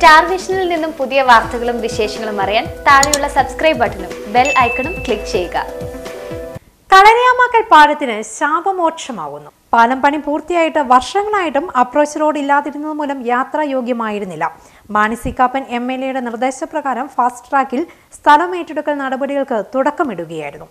star വിഷനിൽ നിന്നും പുതിയ വാർത്തകളും വിശേഷങ്ങളും അറിയാൻ താഴെയുള്ള സബ്സ്ക്രൈബ് ബട്ടണും ബെൽ ഐക്കണും ക്ലിക്ക് ചെയ്യുക കളരിയാമാക്കൽ പാലത്തിന് ശാപമോക്ഷമാകുന്നു പാലം പണി പൂർത്തിയായിട്ട് വർഷങ്ങളായിട്ടും അപ്രോച്ച് റോഡ് ഇല്ലാതിരുന്നത് മൂലം യാത്രായോഗ്യമായിരുന്നില്ല മാനസികാപ്പൻ എം എൽ എയുടെ നിർദ്ദേശപ്രകാരം ഫാസ്റ്റ് ട്രാക്കിൽ സ്ഥലം ഏറ്റെടുക്കൽ നടപടികൾക്ക് തുടക്കമിടുകയായിരുന്നു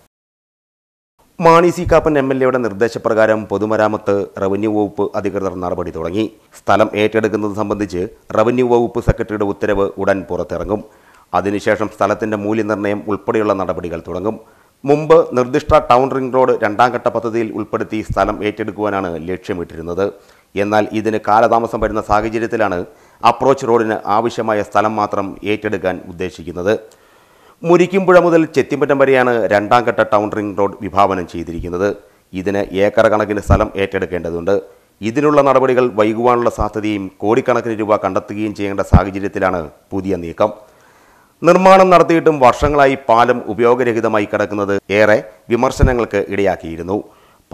Mani C Kappan M L എയുടെ നിർദ്ദേശപ്രകാരം പൊതുമരാമത്ത് റവന്യൂ വകുപ്പ് അധികൃതർ നടപടി തുടങ്ങി സ്ഥലം ഏറ്റെടുക്കുന്നത് സംബന്ധിച്ച് റവന്യൂ വകുപ്പ് സെക്രട്ടറിയുടെ ഉത്തരവ് ഉടൻ പുറത്തിറങ്ങും അതിനുശേഷം സ്ഥലത്തിന്റെ മൂല്യനിർണ്ണയം ഉൾപ്പെടെയുള്ള നടപടികൾ തുടങ്ങും മുമ്പ് നിർദ്ദിഷ്ട ടൗൺ റിംഗ് റോഡ് രണ്ടാം ഘട്ട പദ്ധതിയിൽ ഉൾപ്പെടുത്തി സ്ഥലം ഏറ്റെടുക്കുവാനാണ് ലക്ഷ്യമിട്ടിരുന്നത് എന്നാൽ ഇതിന് കാലതാമസം വരുന്ന സാഹചര്യത്തിലാണ് അപ്രോച്ച് റോഡിന് ആവശ്യമായ സ്ഥലം മാത്രം ഏറ്റെടുക്കാൻ ഉദ്ദേശിക്കുന്നത് മുരിക്കുംപുഴ മുതൽ ചെത്തിമ്പറ്റം വരെയാണ് രണ്ടാം ഘട്ട ടൗൺ റിംഗ് റോഡ് വിഭാവനം ചെയ്തിരിക്കുന്നത് ഇതിന് ഏക്കർ കണക്കിന് സ്ഥലം ഏറ്റെടുക്കേണ്ടതുണ്ട് ഇതിനുള്ള നടപടികൾ വൈകുവാനുള്ള സാധ്യതയും കോടിക്കണക്കിന് രൂപ കണ്ടെത്തുകയും ചെയ്യേണ്ട സാഹചര്യത്തിലാണ് പുതിയ നീക്കം നിർമ്മാണം നടത്തിയിട്ടും വർഷങ്ങളായി പാലം ഉപയോഗരഹിതമായി കിടക്കുന്നത് ഏറെ വിമർശനങ്ങൾക്ക് ഇടയാക്കിയിരുന്നു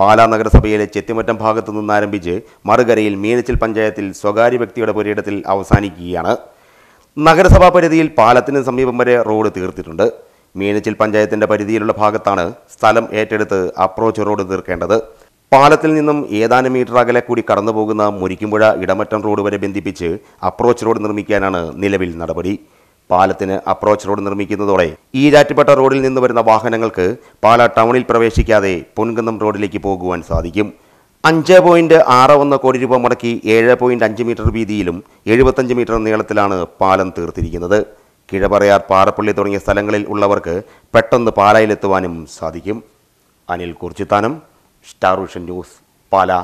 പാലാ നഗരസഭയിലെ ചെത്തിമറ്റം ഭാഗത്തു നിന്നാരംഭിച്ച് മറുകരയിൽ മീനച്ചിൽ പഞ്ചായത്തിൽ സ്വകാര്യ വ്യക്തിയുടെ പുരയിടത്തിൽ അവസാനിക്കുകയാണ് നഗരസഭാ പരിധിയിൽ പാലത്തിന് സമീപം വരെ റോഡ് തീർത്തിട്ടുണ്ട് മീനച്ചിൽ പഞ്ചായത്തിന്റെ പരിധിയിലുള്ള ഭാഗത്താണ് സ്ഥലം ഏറ്റെടുത്ത് അപ്രോച്ച് റോഡ് തീർക്കേണ്ടത് പാലത്തിൽ നിന്നും ഏതാനും മീറ്റർ അകലെ കൂടി കടന്നുപോകുന്ന മുരിക്കുമ്പുഴ ഇടമറ്റം റോഡ് വരെ ബന്ധിപ്പിച്ച് അപ്രോച്ച് റോഡ് നിർമ്മിക്കാനാണ് നിലവിൽ നടപടി പാലത്തിന് അപ്രോച്ച് റോഡ് നിർമ്മിക്കുന്നതോടെ ഈരാറ്റുപേട്ട റോഡിൽ നിന്ന് വരുന്ന വാഹനങ്ങൾക്ക് പാല ടൗണിൽ പ്രവേശിക്കാതെ പൊൻകുന്നം റോഡിലേക്ക് പോകുവാൻ സാധിക്കും അഞ്ച് പോയിൻറ്റ് ആറ് ഒന്ന് കോടി രൂപ മുടക്കി ഏഴ് പോയിൻറ്റ് അഞ്ച് മീറ്റർ വീതിയിലും എഴുപത്തഞ്ച് മീറ്റർ നീളത്തിലാണ് പാലം തീർത്തിരിക്കുന്നത് കിഴപറയാർ പാറപ്പള്ളി തുടങ്ങിയ സ്ഥലങ്ങളിൽ ഉള്ളവർക്ക് പെട്ടെന്ന് പാലായിലെത്തുവാനും സാധിക്കും Anil Kurichithanam Star Vision News Pala